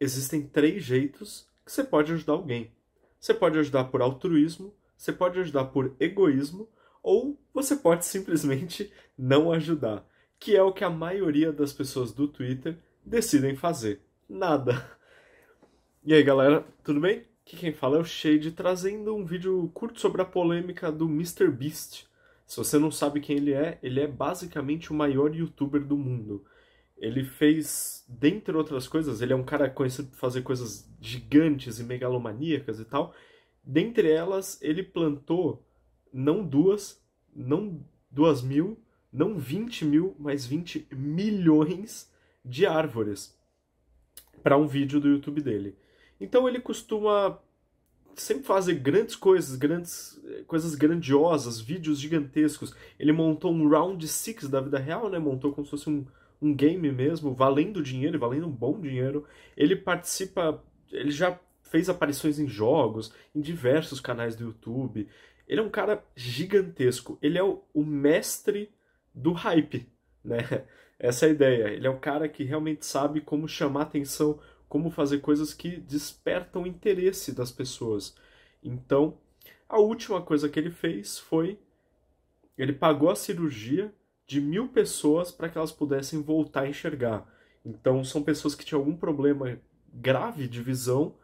existem três jeitos que você pode ajudar alguém. Você pode ajudar por altruísmo, você pode ajudar por egoísmo, ou você pode simplesmente não ajudar, que é o que a maioria das pessoas do Twitter decidem fazer. Nada. E aí, galera, tudo bem? Aqui quem fala é o Shade, trazendo um vídeo curto sobre a polêmica do MrBeast. Se você não sabe quem ele é, ele é basicamente o maior youtuber do mundo. Ele fez, dentre outras coisas, ele é um cara conhecido por fazer coisas gigantes e megalomaníacas e tal. Dentre elas, ele plantou não duas, não duas mil, não vinte mil, mas vinte milhões de árvores para um vídeo do YouTube dele. Então ele costuma sempre fazer grandes coisas, grandes coisas grandiosas, vídeos gigantescos. Ele montou um round six da vida real, né? Montou como se fosse um, um game mesmo, valendo dinheiro e valendo um bom dinheiro. Ele participa, ele já fez aparições em jogos, em diversos canais do YouTube. Ele é um cara gigantesco. Ele é o, o mestre do hype, né? Essa é a ideia. Ele é o cara que realmente sabe como chamar atenção, como fazer coisas que despertam interesse das pessoas. Então, a última coisa que ele fez foi ele pagou a cirurgia de mil pessoas para que elas pudessem voltar a enxergar. Então, são pessoas que tinham algum problema grave de visão,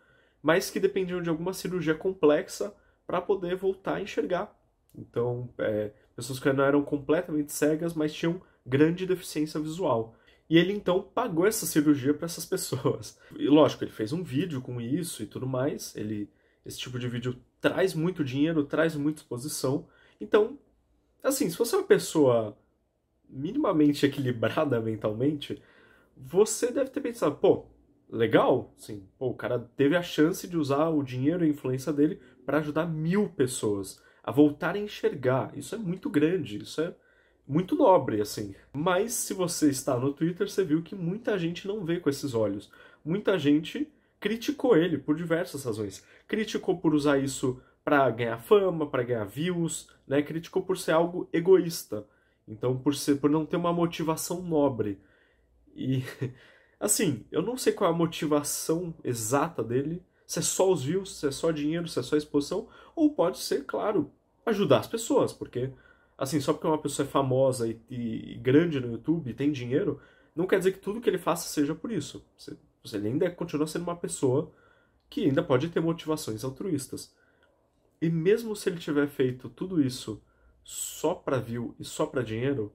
mas que dependiam de alguma cirurgia complexa para poder voltar a enxergar. Então, é, pessoas que não eram completamente cegas, mas tinham grande deficiência visual. E ele então pagou essa cirurgia para essas pessoas. E lógico, ele fez um vídeo com isso e tudo mais. Ele, esse tipo de vídeo traz muito dinheiro, traz muita exposição. Então, assim, se você é uma pessoa minimamente equilibrada mentalmente, você deve ter pensado, pô, legal, sim, pô, o cara teve a chance de usar o dinheiro e a influência dele para ajudar mil pessoas a voltar a enxergar. Isso é muito grande, isso é muito nobre, assim. Mas se você está no Twitter, você viu que muita gente não vê com esses olhos. Muita gente criticou ele por diversas razões. Criticou por usar isso para ganhar fama, para ganhar views, né? Criticou por ser algo egoísta. Então, por, ser, por não ter uma motivação nobre. E, assim, eu não sei qual é a motivação exata dele, se é só os views, se é só dinheiro, se é só exposição, ou pode ser, claro, ajudar as pessoas, porque, assim, só porque uma pessoa é famosa e, e, e grande no YouTube e tem dinheiro, não quer dizer que tudo que ele faça seja por isso. Você, ainda é, continua sendo uma pessoa que ainda pode ter motivações altruístas. E mesmo se ele tiver feito tudo isso só para view e só para dinheiro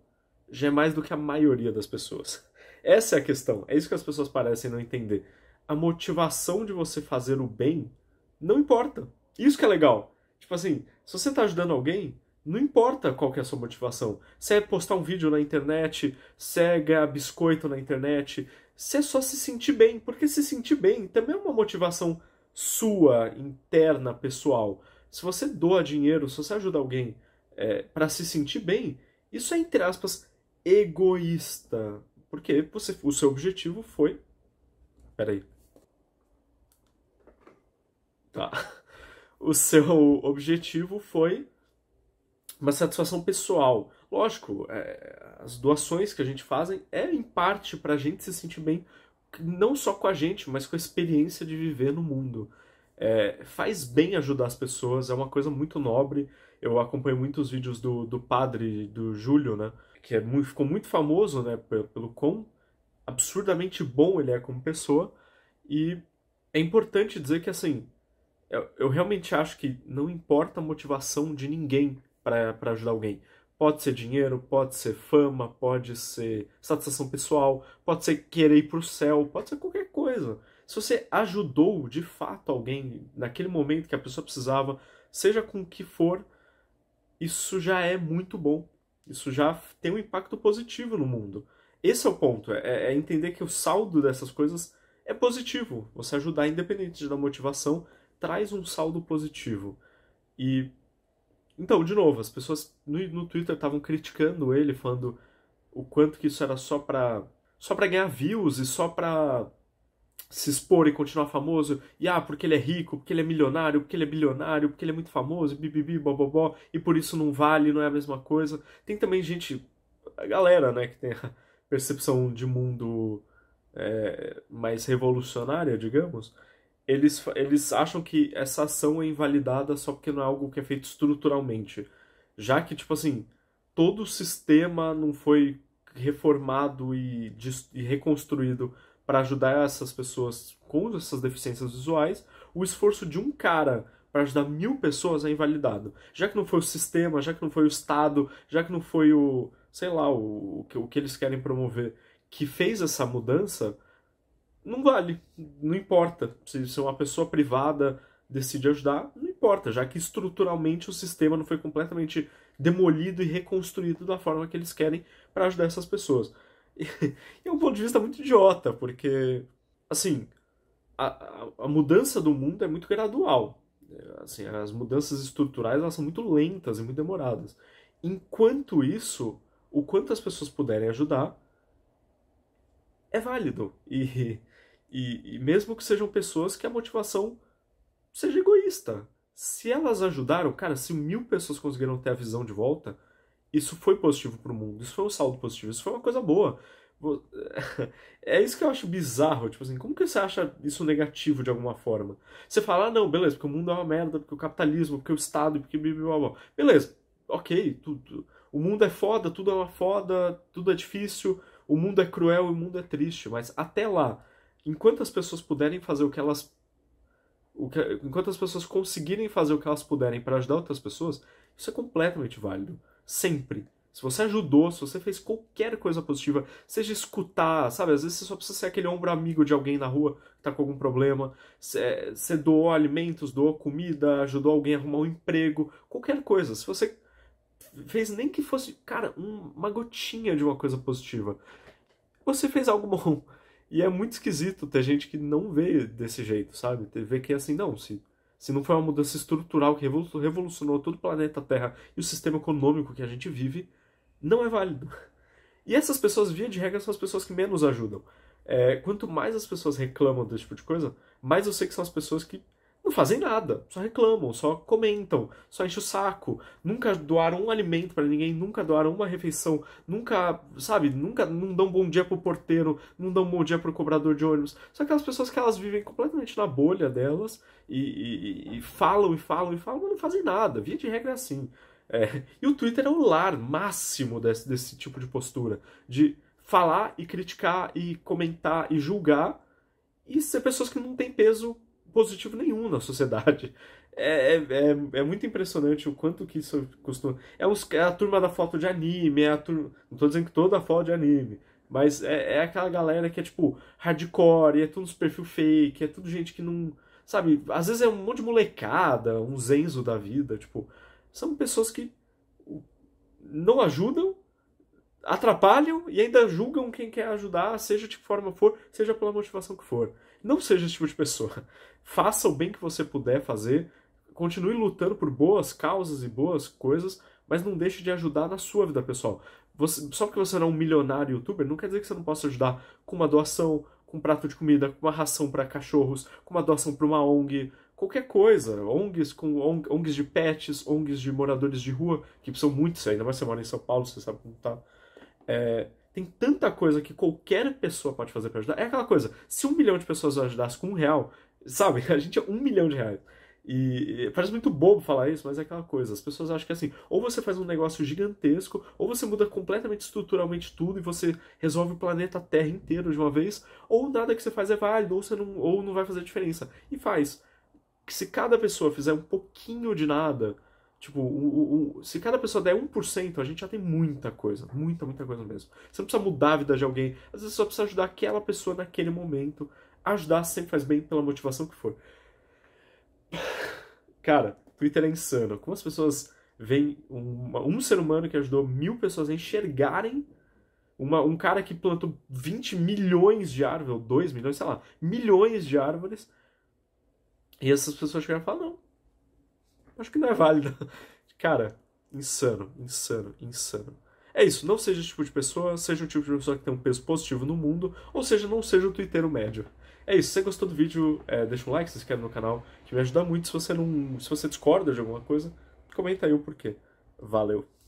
já é mais do que a maioria das pessoas. Essa é a questão, é isso que as pessoas parecem não entender. A motivação de você fazer o bem não importa. Isso que é legal. Tipo assim, se você tá ajudando alguém, não importa qual que é a sua motivação. Se é postar um vídeo na internet, se é ganhar biscoito na internet, se é só se sentir bem, porque se sentir bem também é uma motivação sua, interna, pessoal. Se você doa dinheiro, se você ajuda alguém é, para se sentir bem, isso é, entre aspas, egoísta. Porque você, o seu objetivo foi. Peraí. Tá. O seu objetivo foi uma satisfação pessoal. Lógico, é, as doações que a gente fazem é em parte para a gente se sentir bem, não só com a gente, mas com a experiência de viver no mundo. É, faz bem ajudar as pessoas, é uma coisa muito nobre eu acompanho muitos vídeos do, do padre, do Júlio, né? Que é muito, ficou muito famoso, né? Pelo, pelo quão absurdamente bom ele é como pessoa. E é importante dizer que, assim, eu, eu realmente acho que não importa a motivação de ninguém para ajudar alguém. Pode ser dinheiro, pode ser fama, pode ser satisfação pessoal, pode ser querer ir pro céu, pode ser qualquer coisa. Se você ajudou de fato alguém naquele momento que a pessoa precisava, seja com o que for, isso já é muito bom. Isso já tem um impacto positivo no mundo. Esse é o ponto, é, é entender que o saldo dessas coisas é positivo. Você ajudar, independente da motivação, traz um saldo positivo. E. Então, de novo, as pessoas no, no Twitter estavam criticando ele, falando o quanto que isso era só pra. só pra ganhar views e só pra se expor e continuar famoso, e ah, porque ele é rico, porque ele é milionário, porque ele é bilionário, porque ele é muito famoso, bibibi, bobobó, e por isso não vale, não é a mesma coisa. Tem também gente, a galera, né, que tem a percepção de mundo é, mais revolucionária, digamos, eles, eles acham que essa ação é invalidada só porque não é algo que é feito estruturalmente. Já que, tipo assim, todo o sistema não foi reformado e, e reconstruído para ajudar essas pessoas com essas deficiências visuais, o esforço de um cara para ajudar mil pessoas é invalidado. Já que não foi o sistema, já que não foi o Estado, já que não foi o, sei lá, o, o que eles querem promover que fez essa mudança, não vale. Não importa. Se, se uma pessoa privada decide ajudar, não importa, já que estruturalmente o sistema não foi completamente demolido e reconstruído da forma que eles querem para ajudar essas pessoas. E é um ponto de vista muito idiota, porque, assim, a, a, a mudança do mundo é muito gradual. É, assim, as mudanças estruturais elas são muito lentas e muito demoradas. Enquanto isso, o quanto as pessoas puderem ajudar é válido. E, e, e mesmo que sejam pessoas que a motivação seja egoísta. Se elas ajudaram, cara, se mil pessoas conseguiram ter a visão de volta, isso foi positivo para o mundo, isso foi um saldo positivo, isso foi uma coisa boa. É isso que eu acho bizarro, tipo assim, como que você acha isso negativo de alguma forma? Você fala, ah, não, beleza, porque o mundo é uma merda, porque o capitalismo, porque o Estado, porque blá, Beleza, ok, tudo. O mundo é foda, tudo é uma foda, tudo é difícil, o mundo é cruel e o mundo é triste, mas até lá, enquanto as pessoas puderem fazer o que elas. O que, enquanto as pessoas conseguirem fazer o que elas puderem para ajudar outras pessoas, isso é completamente válido sempre. Se você ajudou, se você fez qualquer coisa positiva, seja escutar, sabe? Às vezes você só precisa ser aquele ombro amigo de alguém na rua que tá com algum problema. Você doou alimentos, doou comida, ajudou alguém a arrumar um emprego, qualquer coisa. Se você fez nem que fosse, cara, um, uma gotinha de uma coisa positiva, você fez algo bom. E é muito esquisito ter gente que não vê desse jeito, sabe? Ver que é assim, não, se se não foi uma mudança estrutural que revolucionou todo o planeta Terra e o sistema econômico que a gente vive, não é válido. E essas pessoas, via de regra, são as pessoas que menos ajudam. É, quanto mais as pessoas reclamam desse tipo de coisa, mais eu sei que são as pessoas que não fazem nada, só reclamam, só comentam, só enchem o saco, nunca doaram um alimento para ninguém, nunca doaram uma refeição, nunca, sabe, nunca não dão bom dia pro porteiro, não dão bom dia pro cobrador de ônibus. São aquelas pessoas que elas vivem completamente na bolha delas e, e, e falam e falam e falam, mas não fazem nada. Via de regra é assim. É. E o Twitter é o lar máximo desse, desse tipo de postura, de falar e criticar e comentar e julgar e ser pessoas que não têm peso positivo nenhum na sociedade. É, é, é, é, muito impressionante o quanto que isso costuma. É, os, é a turma da foto de anime, é a turma. Não tô dizendo que toda a foto de anime, mas é, é aquela galera que é tipo hardcore, é tudo uns perfil fake, é tudo gente que não. Sabe, às vezes é um monte de molecada, um zenzo da vida, tipo. São pessoas que não ajudam, atrapalham e ainda julgam quem quer ajudar, seja de que forma for, seja pela motivação que for. Não seja esse tipo de pessoa. Faça o bem que você puder fazer, continue lutando por boas causas e boas coisas, mas não deixe de ajudar na sua vida pessoal. Você, só porque você não é um milionário youtuber, não quer dizer que você não possa ajudar com uma doação, com um prato de comida, com uma ração para cachorros, com uma doação para uma ONG, qualquer coisa. ONGs com ONGs de pets, ONGs de moradores de rua, que são muitos, ainda mais você mora em São Paulo, você sabe como tá. É, tem tanta coisa que qualquer pessoa pode fazer para ajudar. É aquela coisa, se um milhão de pessoas ajudasse com um real, sabe? A gente é um milhão de reais. E parece muito bobo falar isso, mas é aquela coisa. As pessoas acham que assim, ou você faz um negócio gigantesco, ou você muda completamente estruturalmente tudo e você resolve o planeta Terra inteiro de uma vez, ou nada que você faz é válido, ou, você não, ou não vai fazer diferença. E faz. Se cada pessoa fizer um pouquinho de nada, Tipo, o, o, se cada pessoa der 1%, a gente já tem muita coisa. Muita, muita coisa mesmo. Você não precisa mudar a vida de alguém. Às vezes só precisa ajudar aquela pessoa naquele momento. Ajudar sempre faz bem pela motivação que for. Cara, Twitter é insano. Como as pessoas veem um, um ser humano que ajudou mil pessoas a enxergarem uma, um cara que plantou 20 milhões de árvores, ou 2 milhões, sei lá, milhões de árvores. E essas pessoas chegaram e falam, não, acho que não é válida. Cara, insano, insano, insano. É isso, não seja esse tipo de pessoa, seja um tipo de pessoa que tem um peso positivo no mundo, ou seja, não seja um twittero médio. É isso, se você gostou do vídeo, é, deixa um like, se inscreve no canal, que me ajuda muito. Se você não. Se você discorda de alguma coisa, comenta aí o porquê. Valeu!